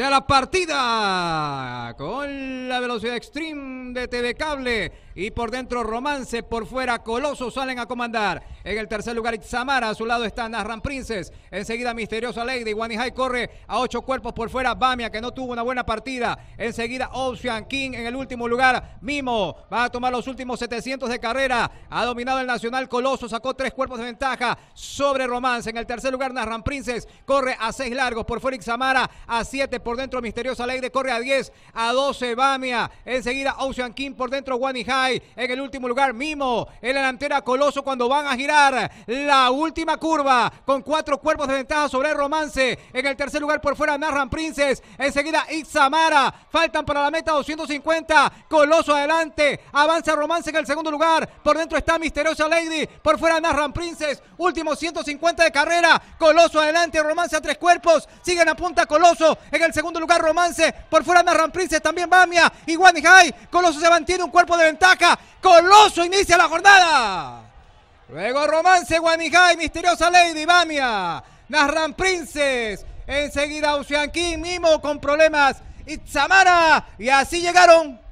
sea la partida con la velocidad extreme de TV Cable y por dentro Romance, por fuera Coloso salen a comandar. En el tercer lugar Xamara, a su lado está narran Princess, enseguida Misteriosa Lady, Wanihai corre a ocho cuerpos por fuera Bamia que no tuvo una buena partida, enseguida Ocean King en el último lugar, Mimo va a tomar los últimos 700 de carrera, ha dominado el Nacional Coloso, sacó tres cuerpos de ventaja sobre Romance, en el tercer lugar Narran princes corre a seis largos por fuera Xamara, a siete por dentro Misteriosa Lady corre a diez a doce Bamia, enseguida Ocean King por dentro Wanihai en el último lugar, Mimo. En la delantera, Coloso cuando van a girar. La última curva con cuatro cuerpos de ventaja sobre romance. En el tercer lugar, por fuera, Narran Princes. Enseguida, Ixamara Faltan para la meta 250. Coloso adelante. Avanza romance en el segundo lugar. Por dentro está Misteriosa Lady. Por fuera, Narran Princes. Último 150 de carrera. Coloso adelante. Romance a tres cuerpos. Siguen a punta Coloso. En el segundo lugar, Romance. Por fuera, Narran Princes. También Bamia. Y High. Coloso se mantiene un cuerpo de ventaja. Coloso inicia la jornada. Luego Romance y Misteriosa Lady, Bamia, Narran princes, Enseguida King, Mimo con problemas. Itzamara. Y así llegaron